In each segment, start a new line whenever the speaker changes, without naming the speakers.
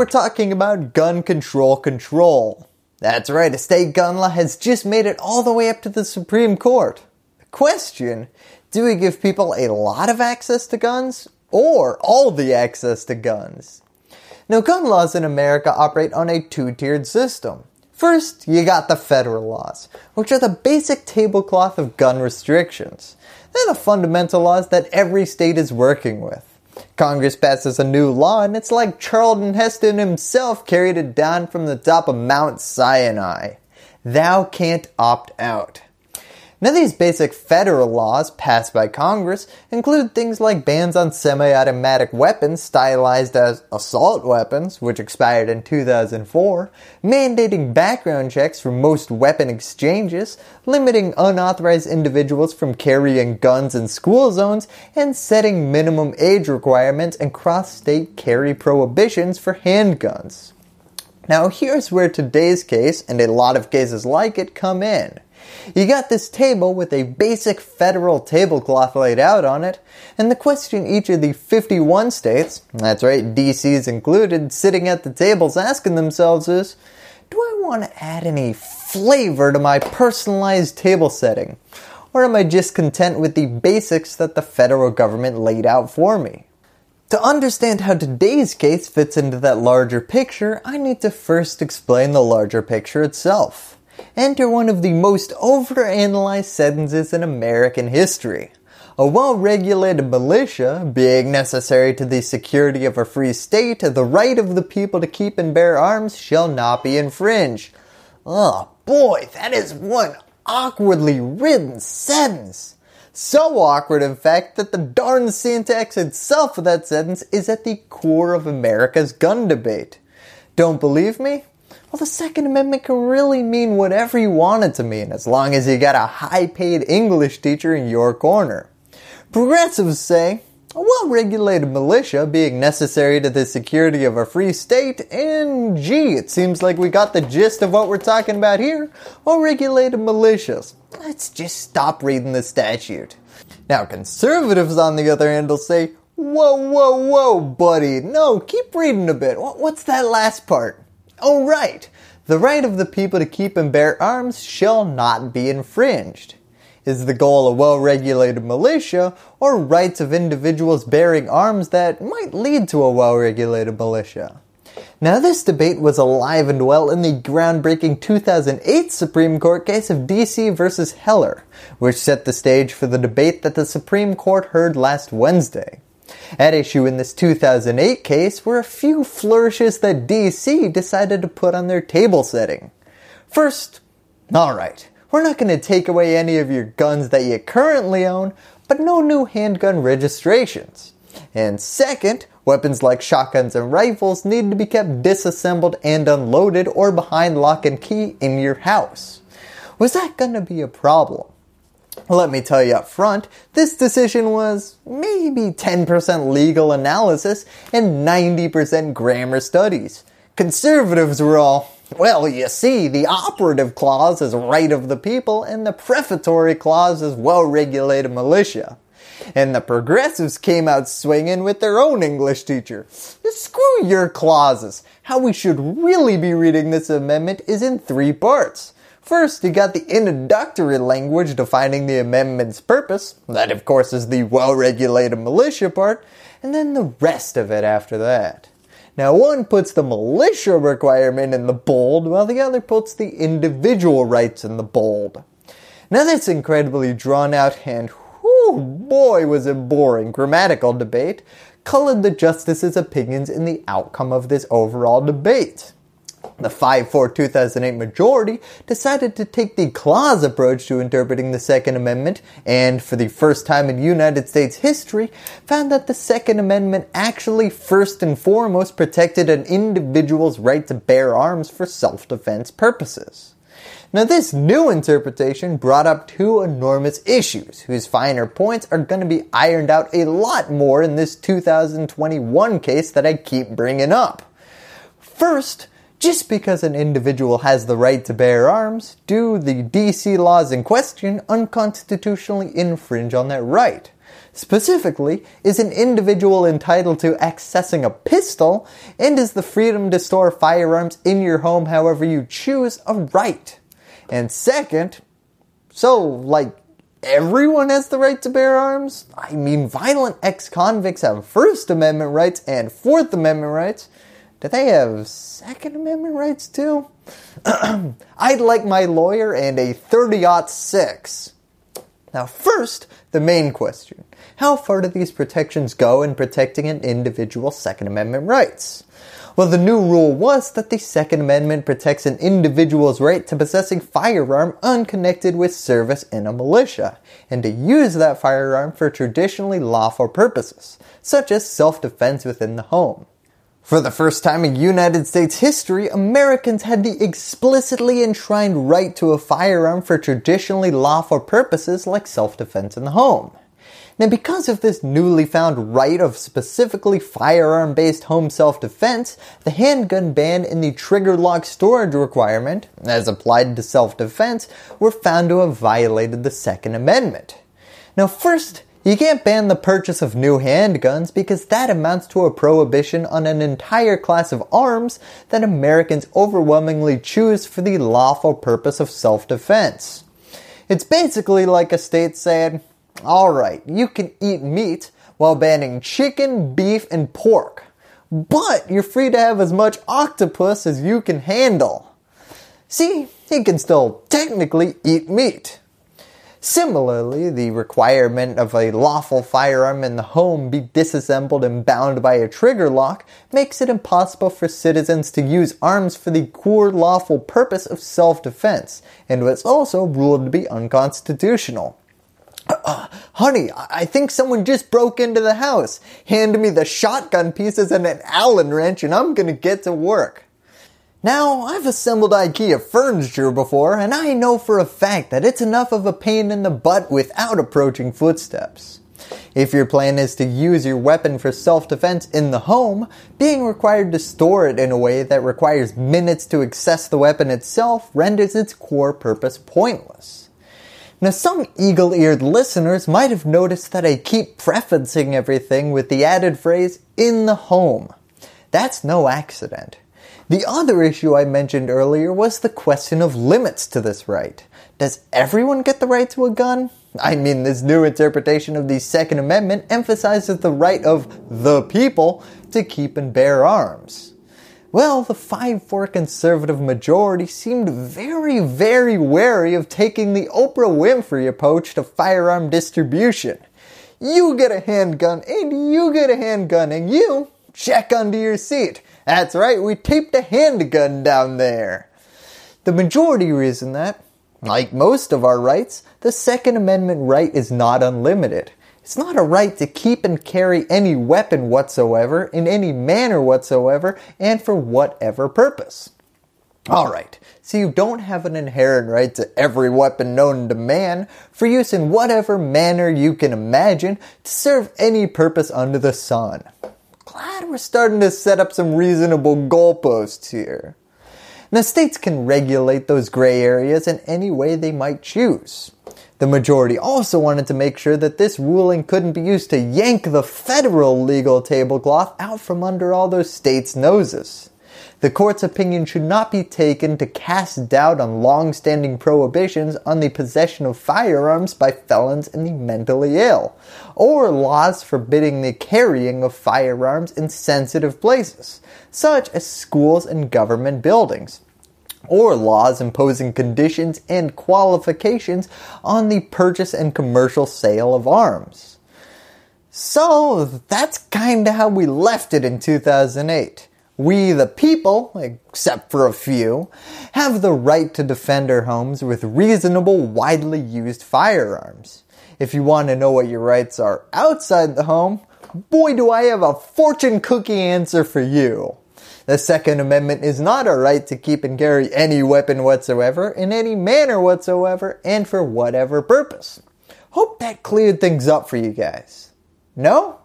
we're talking about gun control control. That's right, a state gun law has just made it all the way up to the Supreme Court. The question, do we give people a lot of access to guns or all the access to guns? Now gun laws in America operate on a two-tiered system. First, you got the federal laws, which are the basic tablecloth of gun restrictions. They're the fundamental laws that every state is working with. Congress passes a new law and it's like Charlton Heston himself carried it down from the top of Mount Sinai. Thou can't opt out. Now these basic federal laws passed by Congress include things like bans on semi-automatic weapons stylized as assault weapons, which expired in 2004, mandating background checks for most weapon exchanges, limiting unauthorized individuals from carrying guns in school zones, and setting minimum age requirements and cross-state carry prohibitions for handguns. Now here's where today's case, and a lot of cases like it, come in. You got this table with a basic federal tablecloth laid out on it, and the question each of the 51 states, that's right, DC's included, sitting at the tables asking themselves is, do I want to add any flavor to my personalized table setting? Or am I just content with the basics that the federal government laid out for me? To understand how today's case fits into that larger picture, I need to first explain the larger picture itself enter one of the most overanalyzed sentences in American history. A well-regulated militia, being necessary to the security of a free state, the right of the people to keep and bear arms shall not be infringed. Oh boy, that is one awkwardly written sentence. So awkward in fact that the darn syntax itself of that sentence is at the core of America's gun debate. Don't believe me? Well, the Second Amendment can really mean whatever you want it to mean as long as you got a high paid English teacher in your corner. Progressives say, a well-regulated militia being necessary to the security of a free state, and gee, it seems like we got the gist of what we're talking about here. Well-regulated militias. Let's just stop reading the statute. Now conservatives on the other hand will say, whoa, whoa, whoa, buddy, no, keep reading a bit. What's that last part? Oh, right! The right of the people to keep and bear arms shall not be infringed. Is the goal a well-regulated militia or rights of individuals bearing arms that might lead to a well-regulated militia? Now this debate was alive and well in the groundbreaking 2008 Supreme Court case of DC versus Heller, which set the stage for the debate that the Supreme Court heard last Wednesday. At issue in this 2008 case were a few flourishes that DC decided to put on their table setting. First, alright, we're not going to take away any of your guns that you currently own, but no new handgun registrations. And second, weapons like shotguns and rifles need to be kept disassembled and unloaded or behind lock and key in your house. Was that going to be a problem? Let me tell you up front, this decision was maybe 10% legal analysis and 90% grammar studies. Conservatives were all, well, you see, the operative clause is right of the people and the prefatory clause is well-regulated militia. And the progressives came out swinging with their own English teacher. Screw your clauses. How we should really be reading this amendment is in three parts. First, you got the introductory language defining the amendment's purpose, that of course is the well-regulated militia part, and then the rest of it after that. Now one puts the militia requirement in the bold, while the other puts the individual rights in the bold. Now that's incredibly drawn out and whoo boy was a boring grammatical debate, colored the justices' opinions in the outcome of this overall debate. The 5-4-2008 majority decided to take the clause approach to interpreting the Second Amendment and, for the first time in United States history, found that the Second Amendment actually first and foremost protected an individual's right to bear arms for self-defense purposes. Now this new interpretation brought up two enormous issues whose finer points are going to be ironed out a lot more in this 2021 case that I keep bringing up. First, just because an individual has the right to bear arms, do the DC laws in question unconstitutionally infringe on that right? Specifically, is an individual entitled to accessing a pistol and is the freedom to store firearms in your home however you choose a right? And second, so like everyone has the right to bear arms? I mean violent ex-convicts have First Amendment rights and Fourth Amendment rights do they have Second Amendment rights too? I'd like my lawyer and a 30 six. Now, first, the main question. How far do these protections go in protecting an individual's Second Amendment rights? Well, the new rule was that the Second Amendment protects an individual's right to possessing firearm unconnected with service in a militia, and to use that firearm for traditionally lawful purposes, such as self-defense within the home. For the first time in United States history, Americans had the explicitly enshrined right to a firearm for traditionally lawful purposes like self-defense in the home. Now because of this newly found right of specifically firearm based home self defense, the handgun ban and the trigger lock storage requirement, as applied to self defense, were found to have violated the second amendment. Now first, you can't ban the purchase of new handguns because that amounts to a prohibition on an entire class of arms that Americans overwhelmingly choose for the lawful purpose of self-defense. It's basically like a state saying, alright, you can eat meat while banning chicken, beef, and pork, but you're free to have as much octopus as you can handle. See, he can still technically eat meat. Similarly, the requirement of a lawful firearm in the home be disassembled and bound by a trigger lock makes it impossible for citizens to use arms for the core lawful purpose of self-defense, and was also ruled to be unconstitutional. Uh, honey, I think someone just broke into the house. Hand me the shotgun pieces and an Allen wrench and I'm gonna get to work. Now, I've assembled IKEA furniture before and I know for a fact that it's enough of a pain in the butt without approaching footsteps. If your plan is to use your weapon for self-defense in the home, being required to store it in a way that requires minutes to access the weapon itself renders its core purpose pointless. Now some eagle-eared listeners might have noticed that I keep prefacing everything with the added phrase, in the home. That's no accident. The other issue I mentioned earlier was the question of limits to this right. Does everyone get the right to a gun? I mean, this new interpretation of the Second Amendment emphasizes the right of the people to keep and bear arms. Well, the 5-4 conservative majority seemed very, very wary of taking the Oprah Winfrey approach to firearm distribution. You get a handgun and you get a handgun and you check under your seat. That's right, we taped a handgun down there. The majority reason that, like most of our rights, the Second Amendment right is not unlimited. It's not a right to keep and carry any weapon whatsoever, in any manner whatsoever, and for whatever purpose. Alright, so you don't have an inherent right to every weapon known to man for use in whatever manner you can imagine to serve any purpose under the sun glad we're starting to set up some reasonable goalposts here. Now states can regulate those gray areas in any way they might choose. The majority also wanted to make sure that this ruling couldn't be used to yank the federal legal tablecloth out from under all those states' noses. The court's opinion should not be taken to cast doubt on long-standing prohibitions on the possession of firearms by felons and the mentally ill, or laws forbidding the carrying of firearms in sensitive places, such as schools and government buildings or laws imposing conditions and qualifications on the purchase and commercial sale of arms. So that's kinda how we left it in 2008. We, the people, except for a few, have the right to defend our homes with reasonable, widely used firearms. If you want to know what your rights are outside the home, boy do I have a fortune cookie answer for you. The second amendment is not a right to keep and carry any weapon whatsoever, in any manner whatsoever, and for whatever purpose. Hope that cleared things up for you guys. No?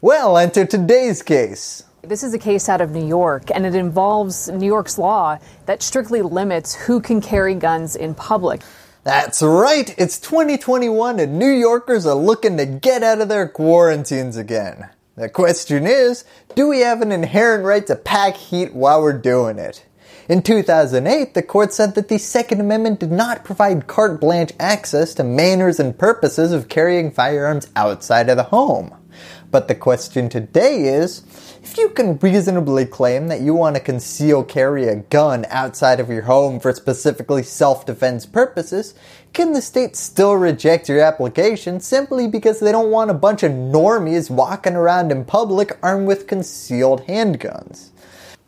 Well, enter today's case. This is a case out of New York, and it involves New York's law that strictly limits who can carry guns in public. That's right, it's 2021 and New Yorkers are looking to get out of their quarantines again. The question is, do we have an inherent right to pack heat while we're doing it? In 2008, the court said that the Second Amendment did not provide carte blanche access to manners and purposes of carrying firearms outside of the home. But the question today is if you can reasonably claim that you want to conceal carry a gun outside of your home for specifically self defense purposes, can the state still reject your application simply because they don't want a bunch of normies walking around in public armed with concealed handguns?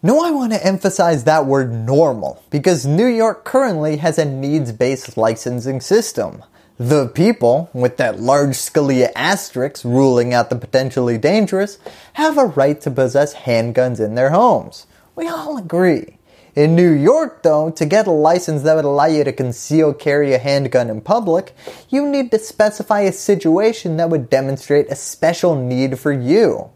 No, I want to emphasize that word normal because New York currently has a needs based licensing system. The people, with that large Scalia asterisk ruling out the potentially dangerous, have a right to possess handguns in their homes. We all agree. In New York though, to get a license that would allow you to conceal carry a handgun in public, you need to specify a situation that would demonstrate a special need for you.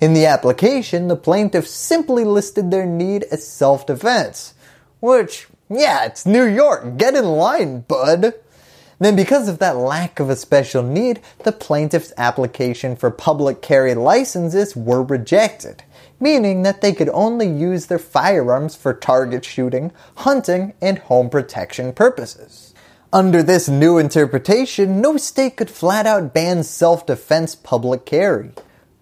In the application, the plaintiff simply listed their need as self-defense, which, yeah, it's New York, get in line, bud. Then because of that lack of a special need, the plaintiff's application for public carry licenses were rejected, meaning that they could only use their firearms for target shooting, hunting, and home protection purposes. Under this new interpretation, no state could flat out ban self-defense public carry.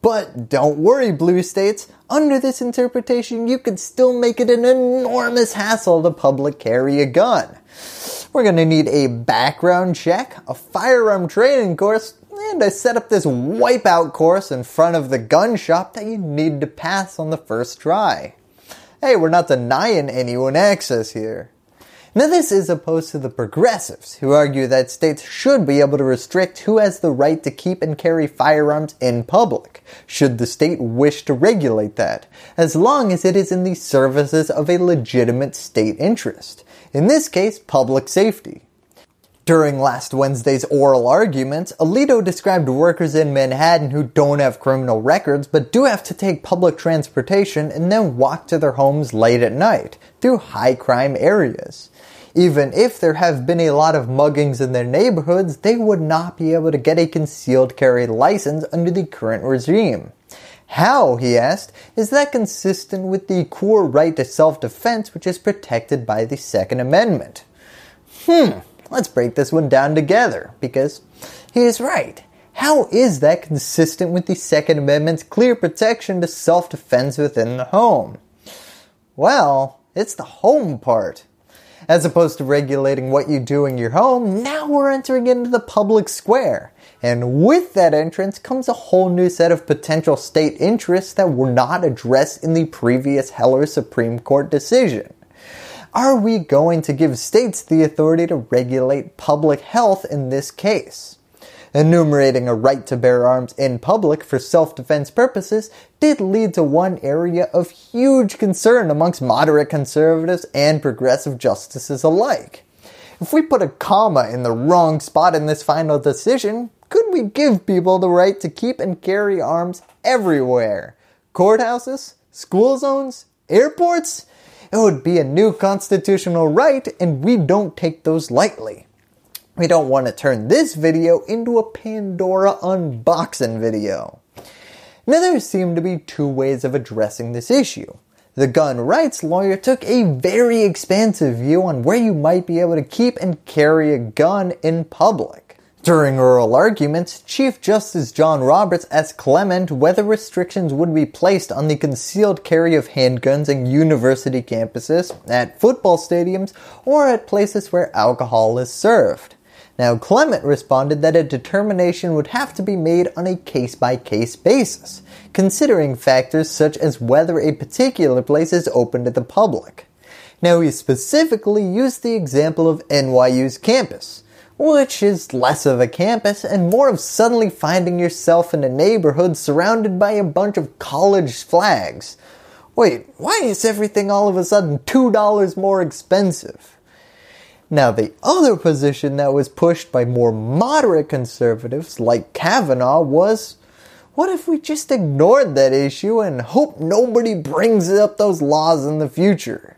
But don't worry blue states, under this interpretation you could still make it an enormous hassle to public carry a gun. We're going to need a background check, a firearm training course, and I set up this wipeout course in front of the gun shop that you need to pass on the first try. Hey, we're not denying anyone access here. Now this is opposed to the progressives who argue that states should be able to restrict who has the right to keep and carry firearms in public, should the state wish to regulate that, as long as it is in the services of a legitimate state interest, in this case public safety. During last Wednesday's oral arguments, Alito described workers in Manhattan who don't have criminal records but do have to take public transportation and then walk to their homes late at night through high crime areas. Even if there have been a lot of muggings in their neighborhoods, they would not be able to get a concealed carry license under the current regime. How, he asked, is that consistent with the core right to self-defense which is protected by the Second Amendment? Hmm, let's break this one down together because he is right. How is that consistent with the Second Amendment's clear protection to self-defense within the home? Well, it's the home part. As opposed to regulating what you do in your home, now we're entering into the public square. And with that entrance comes a whole new set of potential state interests that were not addressed in the previous Heller Supreme Court decision. Are we going to give states the authority to regulate public health in this case? enumerating a right to bear arms in public for self-defense purposes did lead to one area of huge concern amongst moderate conservatives and progressive justices alike. If we put a comma in the wrong spot in this final decision, could we give people the right to keep and carry arms everywhere? Courthouses? School zones? Airports? It would be a new constitutional right and we don't take those lightly. We don't want to turn this video into a Pandora unboxing video. Now there seem to be two ways of addressing this issue. The gun rights lawyer took a very expansive view on where you might be able to keep and carry a gun in public. During oral arguments, Chief Justice John Roberts asked Clement whether restrictions would be placed on the concealed carry of handguns in university campuses, at football stadiums, or at places where alcohol is served. Now, Clement responded that a determination would have to be made on a case by case basis, considering factors such as whether a particular place is open to the public. Now, he specifically used the example of NYU's campus, which is less of a campus and more of suddenly finding yourself in a neighborhood surrounded by a bunch of college flags. Wait, why is everything all of a sudden $2 more expensive? Now, the other position that was pushed by more moderate conservatives like Kavanaugh was what if we just ignored that issue and hope nobody brings up those laws in the future?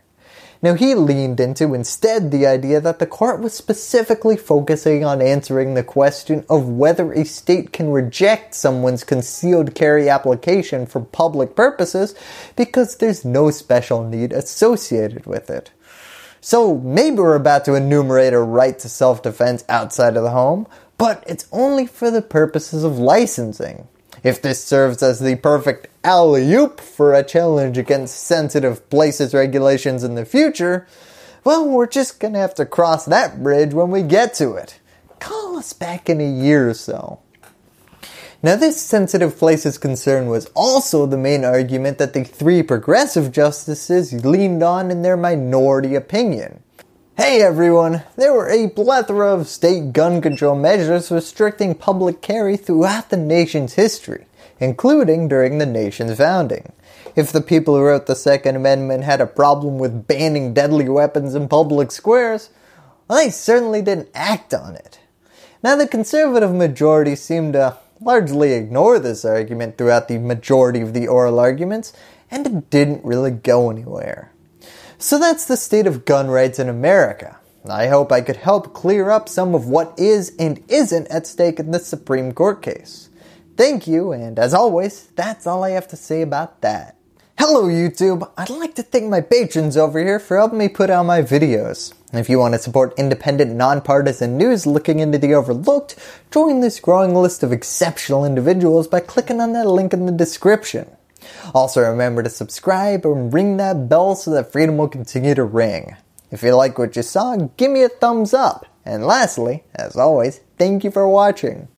Now, he leaned into instead the idea that the court was specifically focusing on answering the question of whether a state can reject someone's concealed carry application for public purposes because there's no special need associated with it. So maybe we're about to enumerate a right to self-defense outside of the home, but it's only for the purposes of licensing. If this serves as the perfect alley-oop for a challenge against sensitive places regulations in the future, well, we're just going to have to cross that bridge when we get to it. Call us back in a year or so. Now this sensitive place's concern was also the main argument that the three progressive justices leaned on in their minority opinion. Hey everyone, there were a plethora of state gun control measures restricting public carry throughout the nation's history, including during the nation's founding. If the people who wrote the second amendment had a problem with banning deadly weapons in public squares, well, they certainly didn't act on it. Now the conservative majority seemed to largely ignore this argument throughout the majority of the oral arguments, and it didn't really go anywhere. So that's the state of gun rights in America. I hope I could help clear up some of what is and isn't at stake in this Supreme Court case. Thank you, and as always, that's all I have to say about that. Hello YouTube, I'd like to thank my patrons over here for helping me put out my videos. If you want to support independent, nonpartisan news looking into the overlooked, join this growing list of exceptional individuals by clicking on that link in the description. Also remember to subscribe and ring that bell so that freedom will continue to ring. If you like what you saw, give me a thumbs up. And lastly, as always, thank you for watching.